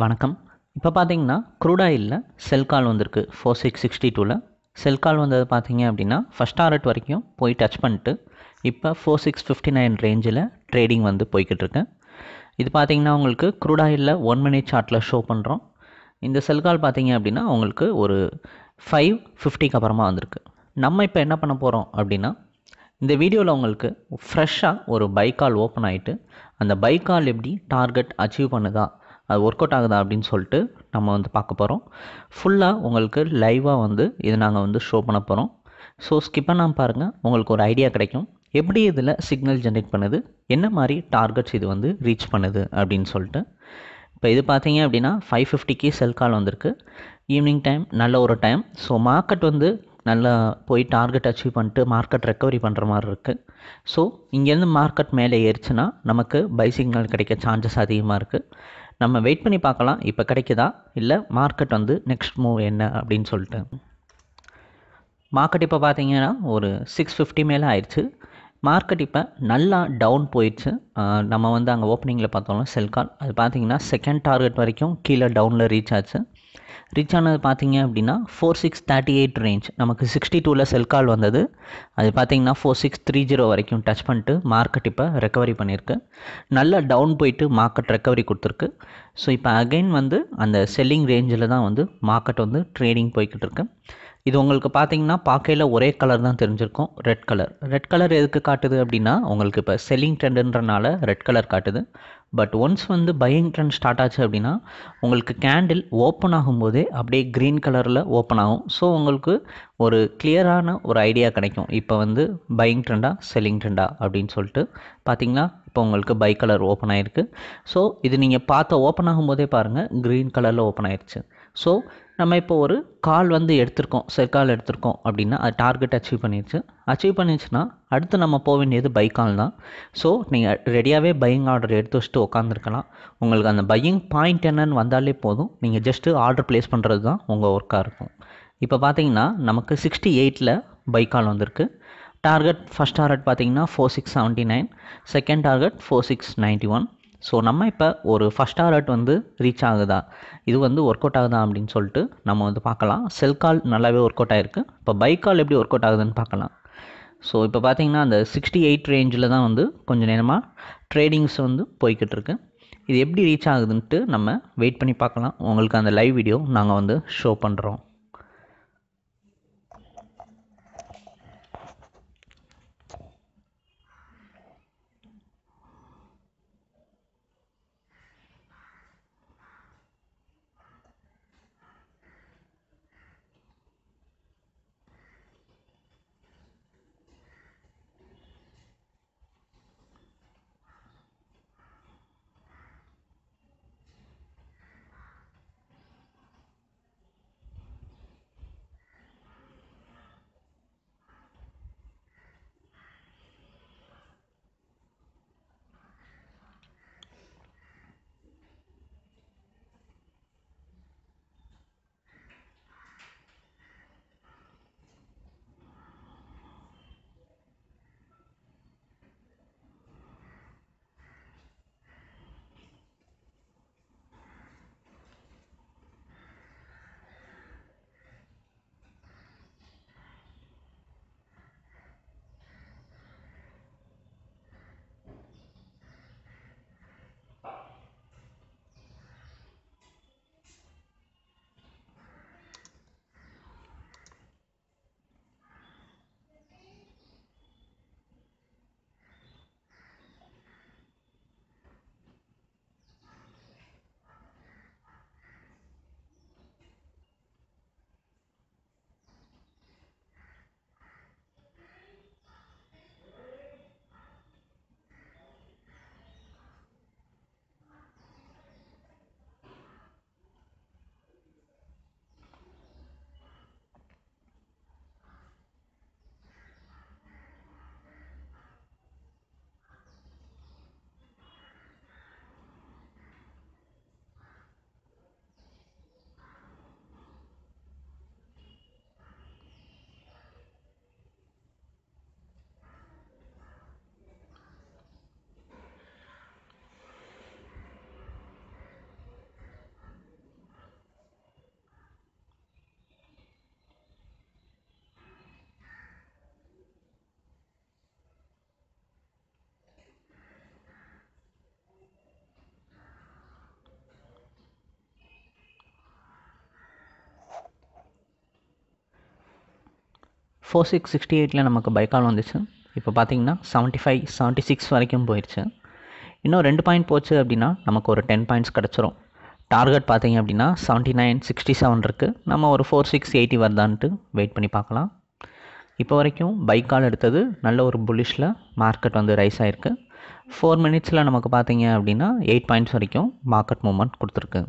வணக்கம் இப்போ பார்த்தீங்கன்னா க்ரூட் செல் கால் வந்திருக்கு ஃபோர் சிக்ஸ் சிக்ஸ்டி டூவில் செல் கால் வந்தது பார்த்தீங்க அப்படின்னா ஃபஸ்ட் ஆர்ட் வரைக்கும் போய் டச் பண்ணிட்டு இப்போ ஃபோர் சிக்ஸ் ஃபிஃப்டி நைன் ரேஞ்சில் ட்ரேடிங் வந்து போய்கிட்டு இருக்கேன் இது பார்த்தீங்கன்னா உங்களுக்கு க்ரூட் ஒன் மினி சார்ட்டில் ஷோ பண்ணுறோம் இந்த செல் கால் பார்த்தீங்க அப்படின்னா உங்களுக்கு ஒரு ஃபைவ் ஃபிஃப்டிக்கு அப்புறமா வந்திருக்கு நம்ம இப்போ என்ன பண்ண போகிறோம் அப்படின்னா இந்த வீடியோவில் உங்களுக்கு ஃப்ரெஷ்ஷாக ஒரு கால் ஓப்பன் ஆகிட்டு அந்த கால் எப்படி டார்கெட் அச்சீவ் பண்ணுதா அது ஒர்க் அவுட் ஆகுதா அப்படின்னு சொல்லிட்டு நம்ம வந்து பார்க்க போகிறோம் ஃபுல்லாக உங்களுக்கு லைவாக வந்து இது நாங்கள் வந்து ஷோ பண்ண போகிறோம் ஸோ ஸ்கிப் பண்ணாமல் பாருங்கள் உங்களுக்கு ஒரு ஐடியா கிடைக்கும் எப்படி இதில் சிக்னல் ஜென்ரேட் பண்ணுது என்ன மாதிரி டார்கெட்ஸ் இது வந்து ரீச் பண்ணுது அப்படின்னு சொல்லிட்டு இப்போ இது பார்த்தீங்க அப்படின்னா ஃபைவ் ஃபிஃப்டிக்கு செல் கால் வந்திருக்கு ஈவினிங் டைம் நல்ல ஒரு டைம் ஸோ மார்க்கெட் வந்து நல்லா போய் டார்கெட் அச்சீவ் பண்ணிட்டு மார்க்கெட் ரெக்கவரி பண்ணுற மாதிரி இருக்குது ஸோ இங்கேருந்து மார்க்கெட் மேலே ஏறிச்சுன்னா நமக்கு பை சிக்னல் கிடைக்க சான்சஸ் அதிகமாக இருக்குது நம்ம வெயிட் பண்ணி பார்க்கலாம் இப்போ கிடைக்குதா இல்லை மார்க்கெட் வந்து நெக்ஸ்ட் மூவ் என்ன அப்படின்னு சொல்லிட்டு மார்க்கெட் இப்போ பார்த்தீங்கன்னா ஒரு சிக்ஸ் ஃபிஃப்டி மேலே ஆயிடுச்சு மார்க்கெட் இப்போ நல்லா டவுன் போயிடுச்சு நம்ம வந்து அங்கே ஓப்பனிங்கில் பார்த்தோம்னா செல்கால் அது பார்த்தீங்கன்னா செகண்ட் டார்கெட் வரைக்கும் கீழே டவுனில் ரீச் ஆச்சு ரீச் ஆனது பார்த்தீங்க அப்படின்னா four six thirty eight range நமக்கு சிக்ஸ்டி டூவில் செல் கால் வந்தது அது பார்த்தீங்கன்னா ஃபோர் சிக்ஸ் த்ரீ ஜீரோ வரைக்கும் டச் பண்ணிட்டு மார்க்கெட் இப்போ ரெக்கவரி பண்ணியிருக்கு நல்லா டவுன் போயிட்டு மார்க்கெட் ரெக்கவரி கொடுத்துருக்கு ஸோ இப்போ அகைன் வந்து அந்த செல்லிங் ரேஞ்சில் தான் வந்து மார்க்கெட் வந்து ட்ரேடிங் போய்கிட்டு இருக்கு இது உங்களுக்கு பார்த்தீங்கன்னா பார்க்கையில் ஒரே கலர் தான் தெரிஞ்சிருக்கும் ரெட் கலர் ரெட் கலர் எதுக்கு காட்டுது அப்படின்னா உங்களுக்கு இப்போ செல்லிங் ட்ரெண்டுன்றனால ரெட் கலர் காட்டுது பட் ஒன்ஸ் வந்து பையிங் ட்ரெண்ட் ஸ்டார்ட் ஆச்சு அப்படின்னா உங்களுக்கு கேண்டில் ஓப்பன் ஆகும்போதே அப்படியே க்ரீன் கலரில் ஓப்பன் ஆகும் ஸோ உங்களுக்கு ஒரு கிளியரான ஒரு ஐடியா கிடைக்கும் இப்போ வந்து பையிங் ட்ரெண்டா செல்லிங் ட்ரெண்டா அப்படின்னு சொல்லிட்டு பார்த்தீங்கன்னா இப்போ உங்களுக்கு பை கலர் ஓப்பன் ஆகிருக்கு ஸோ இது நீங்கள் பார்த்த ஓப்பன் ஆகும்போதே பாருங்கள் க்ரீன் கலரில் ஓப்பன் ஆயிடுச்சு ஸோ நம்ம இப்போ ஒரு கால் வந்து எடுத்திருக்கோம் கால் எடுத்திருக்கோம் அப்படின்னா அது டார்கெட் அச்சீவ் பண்ணிடுச்சு அச்சீவ் பண்ணிடுச்சுன்னா அடுத்து நம்ம போக வேண்டியது பை கால் தான் ஸோ நீங்கள் ரெடியாகவே பையிங் ஆர்டர் எடுத்து வச்சுட்டு உட்காந்துருக்கலாம் உங்களுக்கு அந்த பையிங் பாயிண்ட் என்னன்னு வந்தாலே போதும் நீங்கள் ஜஸ்ட்டு ஆர்டர் ப்ளேஸ் பண்ணுறது தான் உங்கள் ஒர்க்காக இருக்கும் இப்போ பார்த்தீங்கன்னா நமக்கு சிக்ஸ்டி எயிட்டில் பை கால் வந்திருக்கு டார்கெட் ஃபஸ்ட் டார்கெட் பார்த்தீங்கன்னா four six seventy nine second target four six ninety one so நம்ம இப்போ ஒரு ஃபஸ்ட் டாரட் வந்து ரீச் ஆகுதா இது வந்து ஒர்க் அவுட் ஆகுதா அப்படின்னு சொல்லிட்டு நம்ம வந்து பார்க்கலாம் செல் கால் நல்லாவே ஒர்க் அவுட் ஆகிருக்கு இப்போ பைக் கால் எப்படி ஒர்க் அவுட் ஆகுதுன்னு பார்க்கலாம் ஸோ இப்போ பார்த்தீங்கன்னா அந்த சிக்ஸ்டி எயிட் ரேஞ்சில் தான் வந்து கொஞ்சம் நேரமாக ட்ரேடிங்ஸ் வந்து போய்கிட்டு இருக்கு இது எப்படி ரீச் ஆகுதுன்ட்டு நம்ம வெயிட் பண்ணி பார்க்கலாம் உங்களுக்கு அந்த லைவ் வீடியோ நாங்கள் வந்து ஷோ பண்ணுறோம் ஃபோர் சிக்ஸ் சிக்ஸ்டி எயிட்டில் நமக்கு பைக்கால் வந்துச்சு இப்போ பார்த்தீங்கன்னா செவன்ட்டி ஃபைவ் செவன்ட்டி சிக்ஸ் வரைக்கும் போயிடுச்சு இன்னும் ரெண்டு பாயிண்ட் போச்சு அப்படின்னா நமக்கு ஒரு டென் பாயிண்ட்ஸ் கிடச்சிரும் டார்கெட் பார்த்திங்க அப்படின்னா செவன்ட்டி நைன் சிக்ஸ்டி செவன் இருக்குது நம்ம ஒரு ஃபோர் சிக்ஸ் எயிட்டி வருதான்ட்டு வெயிட் பண்ணி பார்க்கலாம் இப்போ வரைக்கும் பைக் கால் எடுத்தது நல்ல ஒரு புல்லிஷில் மார்க்கெட் வந்து ரைஸ் ஆகிருக்கு ஃபோர் மினிட்ஸில் நமக்கு பார்த்திங்க அப்படின்னா எயிட் பாயிண்ட்ஸ் வரைக்கும் மார்க்கெட் மூவ்மெண்ட் கொடுத்துருக்கு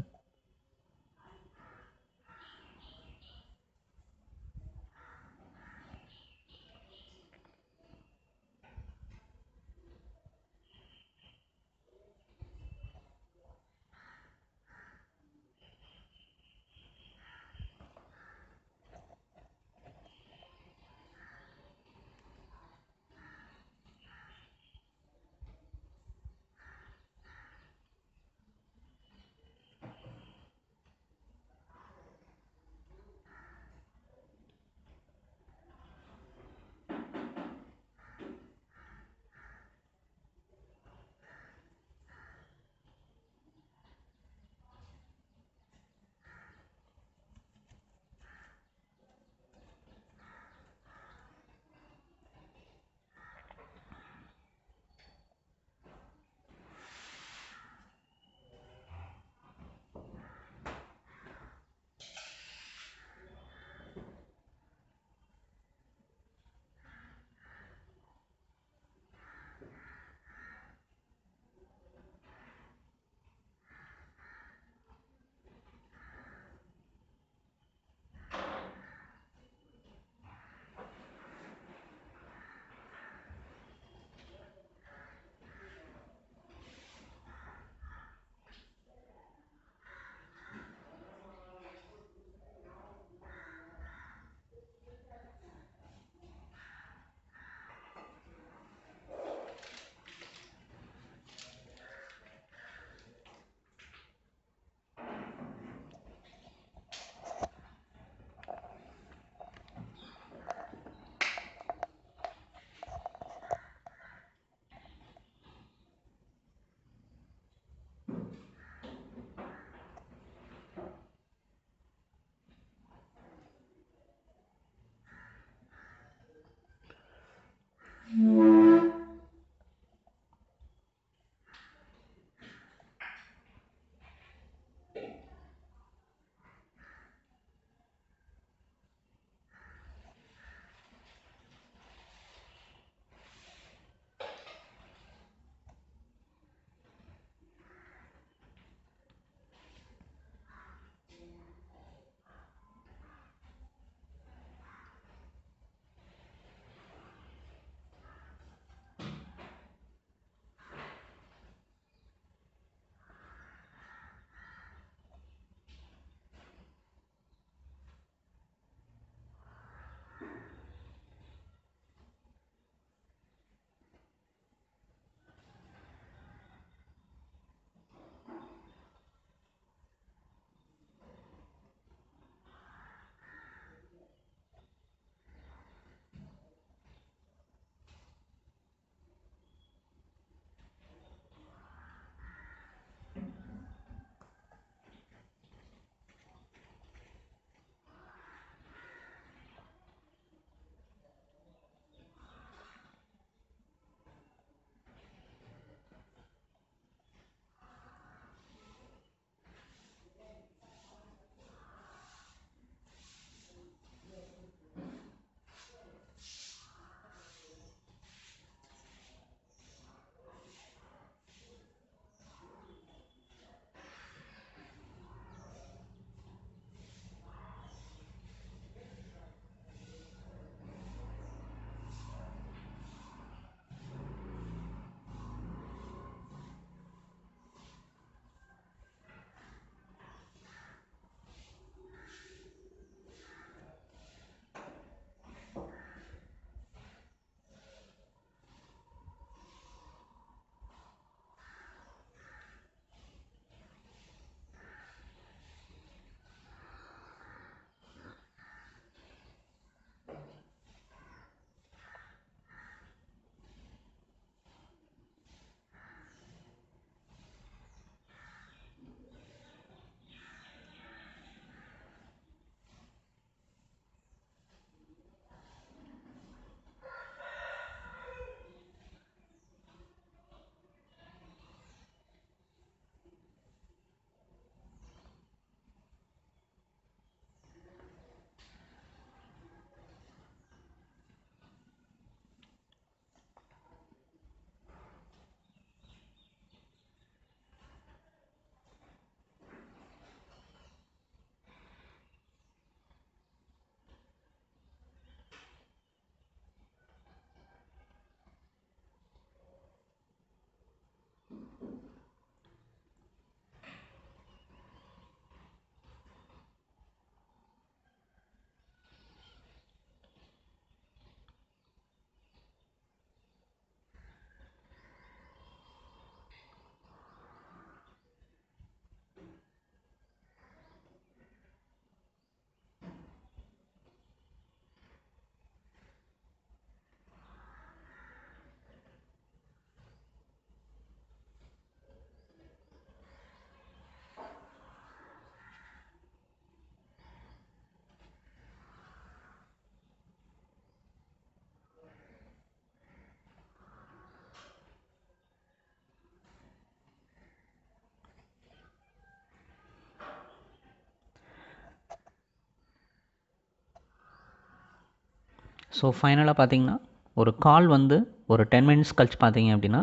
ஸோ ஃபைனலாக பார்த்திங்கன்னா ஒரு கால் வந்து ஒரு டென் மினிட்ஸ் கழிச்சு பார்த்தீங்க அப்படின்னா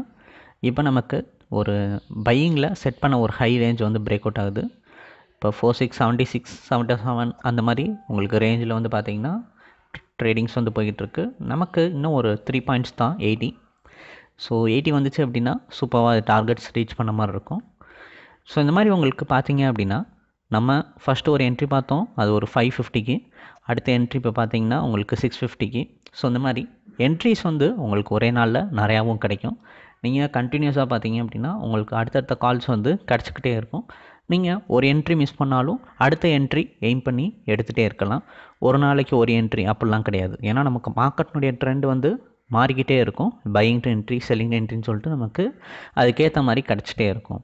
இப்போ நமக்கு ஒரு பையிங்கில் செட் பண்ண ஒரு ஹை ரேஞ்ச் வந்து பிரேக் அவுட் ஆகுது இப்போ four six seventy six seventy seven அந்த மாதிரி உங்களுக்கு ரேஞ்சில் வந்து பார்த்திங்கன்னா ட்ரேடிங்ஸ் வந்து போய்கிட்டுருக்கு நமக்கு இன்னும் ஒரு த்ரீ பாயிண்ட்ஸ் தான் எயிட்டி ஸோ எயிட்டி வந்துச்சு அப்படின்னா சூப்பராக டார்கெட்ஸ் ரீச் பண்ண மாதிரி இருக்கும் ஸோ இந்த மாதிரி உங்களுக்கு பார்த்தீங்க அப்படின்னா நம்ம ஃபஸ்ட்டு ஒரு என்ட்ரி பார்த்தோம் அது ஒரு ஃபைவ் ஃபிஃப்டிக்கு அடுத்த என்ட்ரி இப்போ பார்த்தீங்கன்னா உங்களுக்கு சிக்ஸ் ஃபிஃப்டிக்கு ஸோ இந்த மாதிரி என்ட்ரிஸ் வந்து உங்களுக்கு ஒரே நாளில் நிறையாவும் கிடைக்கும் நீங்கள் கண்டினியூஸாக பார்த்தீங்க அப்படின்னா உங்களுக்கு அடுத்தடுத்த கால்ஸ் வந்து கிடச்சிக்கிட்டே இருக்கும் நீங்கள் ஒரு என்ட்ரி மிஸ் பண்ணாலும் அடுத்த என்ட்ரி எய்ம் பண்ணி எடுத்துகிட்டே இருக்கலாம் ஒரு நாளைக்கு ஒரு என்ட்ரி அப்படிலாம் கிடையாது ஏன்னா நமக்கு மார்க்கெட்னுடைய ட்ரெண்ட் வந்து மாறிக்கிட்டே இருக்கும் பையிங் என்ட்ரி செல்லிங் என்ட்ரின்னு சொல்லிட்டு நமக்கு அதுக்கேற்ற மாதிரி கிடச்சிட்டே இருக்கும்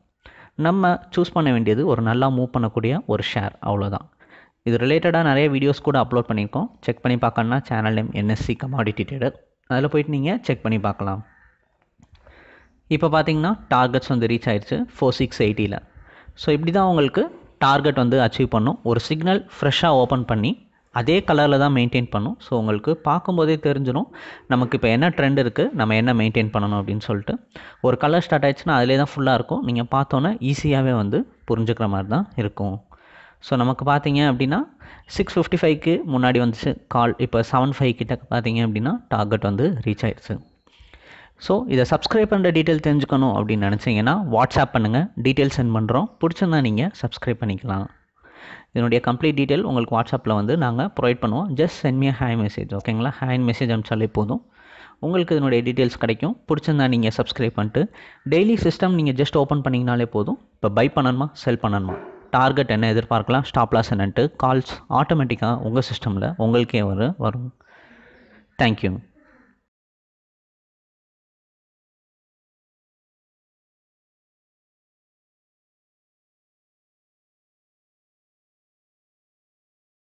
நம்ம சூஸ் பண்ண வேண்டியது ஒரு நல்லா மூவ் பண்ணக்கூடிய ஒரு ஷேர் அவ்வளோதான் இது ரிலேட்டடாக நிறைய வீடியோஸ் கூட அப்லோட் பண்ணியிருக்கோம் செக் பண்ணி பார்க்கணுன்னா channel name NSC commodity trader அதில் போயிட்டு நீங்கள் செக் பண்ணி பார்க்கலாம் இப்போ பார்த்தீங்கன்னா டார்கெட்ஸ் வந்து ரீச் ஆயிடுச்சு ஃபோர் சிக்ஸ் எயிட்டியில் ஸோ இப்படி தான் உங்களுக்கு டார்கெட் வந்து அச்சீவ் பண்ணும் ஒரு சிக்னல் ஃப்ரெஷ்ஷாக ஓப்பன் பண்ணி அதே கலரில் தான் மெயின்டைன் பண்ணும் ஸோ உங்களுக்கு பார்க்கும்போதே தெரிஞ்சிடும் நமக்கு இப்போ என்ன ட்ரெண்ட் இருக்குது நம்ம என்ன மெயின்டைன் பண்ணணும் அப்படின்னு சொல்லிட்டு ஒரு கலர் ஸ்டார்ட் ஆயிடுச்சுன்னா அதிலே தான் ஃபுல்லாக இருக்கும் நீங்கள் பார்த்தோன்னே ஈஸியாகவே வந்து புரிஞ்சுக்கிற மாதிரி தான் இருக்கும் ஸோ நமக்கு பார்த்தீங்க அப்படின்னா சிக்ஸ் ஃபிஃப்டி ஃபைவ்க்கு முன்னாடி வந்துச்சு கால் இப்போ செவன் ஃபைவ் கிட்ட பார்த்தீங்க அப்படின்னா டார்கெட் வந்து ரீச் ஆயிடுச்சு ஸோ இதை சப்ஸ்கிரைப் பண்ணுற டீட்டெயில் தெரிஞ்சுக்கணும் அப்படின்னு நினச்சிங்கன்னா வாட்ஸ்அப் பண்ணுங்கள் டீட்டெயில் சென்ட் பண்ணுறோம் பிடிச்சிருந்தா நீங்கள் சப்ஸ்கிரைப் பண்ணிக்கலாம் இதனுடைய கம்ப்ளீட் டீட்டெயில் உங்களுக்கு வாட்ஸ்அப்பில் வந்து நாங்கள் ப்ரொவைட் பண்ணுவோம் just send me hand message ஓகேங்களா ஹேண்ட் மெசேஜ் அனுப்பிச்சாலே போதும் உங்களுக்கு இதனுடைய டீட்டெயில்ஸ் கிடைக்கும் பிடிச்சிருந்தா நீங்கள் சப்ஸ்கிரைப் பண்ணிட்டு டெய்லி சிஸ்டம் நீங்கள் ஜஸ்ட் ஓப்பன் பண்ணிங்கனாலே போதும் இப்போ பை பண்ணணுமா செல் பண்ணணுமா டார்கெட் என்ன எதிர்பார்க்கலாம் ஸ்டாப் லாஸ் என்னன்ட்டு கால்ஸ் ஆட்டோமேட்டிக்காக உங்கள் சிஸ்டமில் உங்களுக்கே வரும் வரும் தேங்க்யூ